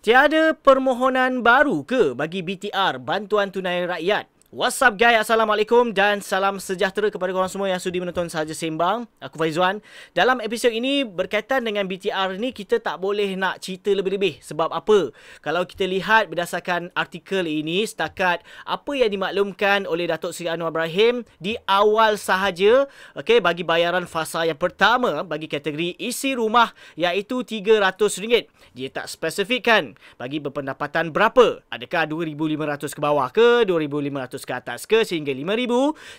Tiada permohonan baru ke bagi BTR bantuan tunai rakyat? What's up guys, Assalamualaikum dan salam sejahtera kepada korang semua yang sudi menonton sahaja sembang Aku Faizuan Dalam episod ini berkaitan dengan BTR ni kita tak boleh nak cerita lebih-lebih Sebab apa? Kalau kita lihat berdasarkan artikel ini setakat apa yang dimaklumkan oleh Datuk Seri Anwar Ibrahim Di awal sahaja okay, bagi bayaran fasa yang pertama bagi kategori isi rumah iaitu RM300 Dia tak spesifikkan bagi berpendapatan berapa Adakah RM2,500 ke bawah ke RM2,500 500 ke atas ke sehingga RM5,000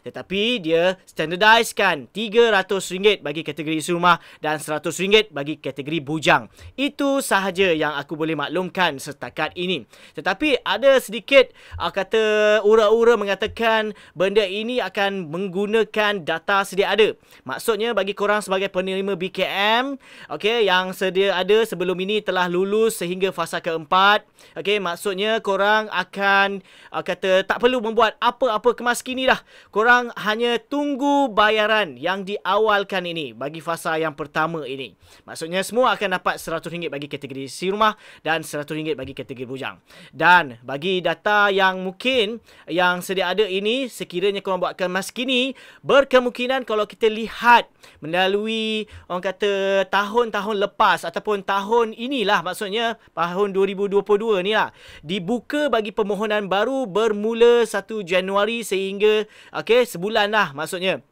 tetapi dia standardiskan RM300 bagi kategori isi rumah dan RM100 bagi kategori bujang. Itu sahaja yang aku boleh maklumkan setakat ini. Tetapi ada sedikit uh, kata ura-ura mengatakan benda ini akan menggunakan data sedia ada. Maksudnya bagi korang sebagai penerima BKM okay, yang sedia ada sebelum ini telah lulus sehingga fasa keempat. Okay, maksudnya korang akan uh, kata tak perlu membuat buat apa-apa kemas kini dah. Korang hanya tunggu bayaran yang diawalkan ini bagi fasa yang pertama ini. Maksudnya semua akan dapat RM100 bagi kategori si rumah dan RM100 bagi kategori bujang. Dan bagi data yang mungkin yang sedia ada ini sekiranya korang buat kemas kini berkemungkinan kalau kita lihat melalui orang kata tahun-tahun lepas ataupun tahun inilah maksudnya tahun 2022 ni lah dibuka bagi pemohonan baru bermula 1 1 Januari sehingga okay, sebulan lah maksudnya.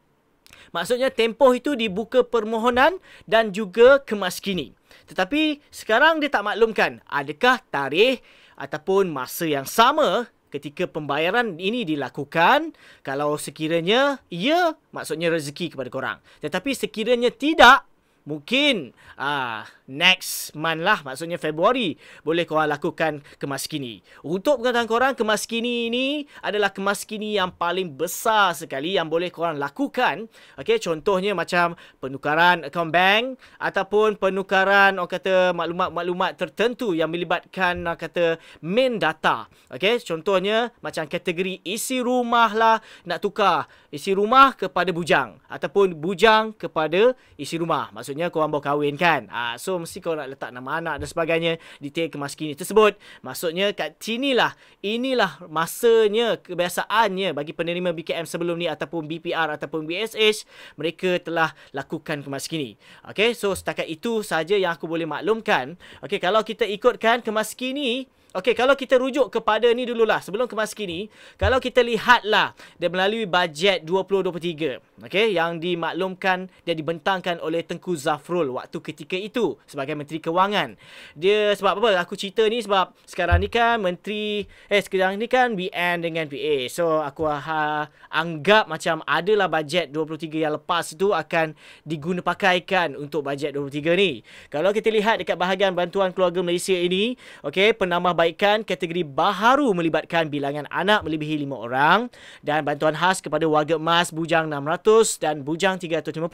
Maksudnya tempoh itu dibuka permohonan dan juga kemas kini. Tetapi sekarang dia tak maklumkan adakah tarikh ataupun masa yang sama ketika pembayaran ini dilakukan kalau sekiranya ia maksudnya rezeki kepada korang. Tetapi sekiranya tidak, mungkin uh, next month lah maksudnya Februari boleh korang lakukan kemas kini. Untuk pengetahuan korang kemas kini ini adalah kemas kini yang paling besar sekali yang boleh korang lakukan. Okay contohnya macam penukaran akaun bank ataupun penukaran orang maklumat-maklumat tertentu yang melibatkan orang kata main data. Okay contohnya macam kategori isi rumah lah nak tukar isi rumah kepada bujang ataupun bujang kepada isi rumah. Maksud maksudnya korang baru kahwin kan uh, so mesti kau nak letak nama anak dan sebagainya detail kemaskini tersebut maksudnya kat sinilah inilah masanya kebiasaannya bagi penerima BKM sebelum ni ataupun BPR ataupun BSH mereka telah lakukan kemaskini Okay, so setakat itu saja yang aku boleh maklumkan Okay, kalau kita ikutkan kemaskini Okey, kalau kita rujuk kepada ni dululah sebelum kemas kini, kalau kita lihatlah dia melalui bajet 2023, okey, yang dimaklumkan dia dibentangkan oleh Tengku Zafrul waktu ketika itu sebagai menteri kewangan. Dia sebab apa? Aku cerita ni sebab sekarang ni kan menteri eh sekarang ni kan BN dengan PA. So aku ha, anggap macam adalah bajet 23 yang lepas tu akan diguna pakaikan untuk bajet 23 ni. Kalau kita lihat dekat bahagian bantuan keluarga Malaysia ini, okey, penambah Kebaikan kategori baharu melibatkan bilangan anak melebihi lima orang dan bantuan khas kepada warga emas bujang 600 dan bujang 350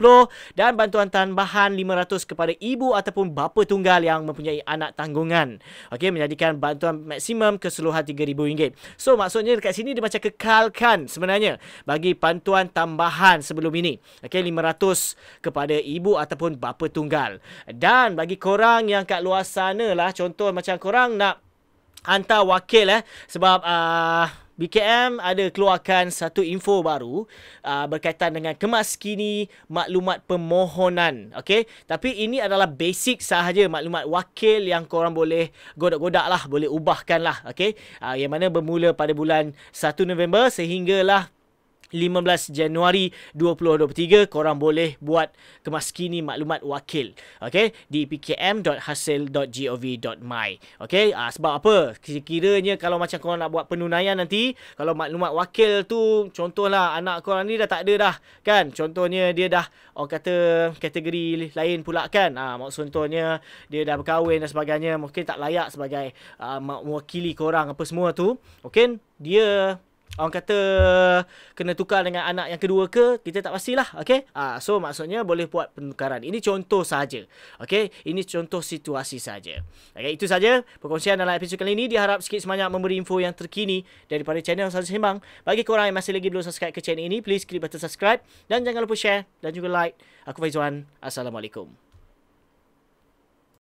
dan bantuan tambahan 500 kepada ibu ataupun bapa tunggal yang mempunyai anak tanggungan. Okey menjadikan bantuan maksimum keseluruhan RM3000. So maksudnya dekat sini dia macam kekalkan sebenarnya bagi bantuan tambahan sebelum ini. Okey 500 kepada ibu ataupun bapa tunggal. Dan bagi korang yang kat luar sana lah contoh macam korang nak hantar wakil eh sebab uh, ah, BKM ada keluarkan satu info baru uh, berkaitan dengan kemas kini maklumat permohonan. Okay? Tapi ini adalah basic sahaja maklumat wakil yang korang boleh godak-godak lah, boleh ubahkan lah. Okay? Uh, ah, yang mana bermula pada bulan 1 November sehinggalah 15 Januari 2023 korang boleh buat kemaskini maklumat wakil okey di pkm.hasil.gov.my okey uh, sebab apa kira kiranya kalau macam korang nak buat penunaian nanti kalau maklumat wakil tu contohlah anak korang ni dah tak ada dah kan contohnya dia dah orang kata kategori lain pula kan ah maksud contohnya dia dah berkahwin dan sebagainya mungkin tak layak sebagai uh, mewakili korang apa semua tu okey dia orang kata kena tukar dengan anak yang kedua ke kita tak pastilah okey ah so maksudnya boleh buat penukaran ini contoh saja okay? ini contoh situasi saja Okay, itu saja perkongsian dalam episod kali ini diharap sikit semanyak memberi info yang terkini daripada channel Sahaja Sembang bagi korang yang masih lagi belum subscribe ke channel ini please klik button subscribe dan jangan lupa share dan juga like aku Faizwan assalamualaikum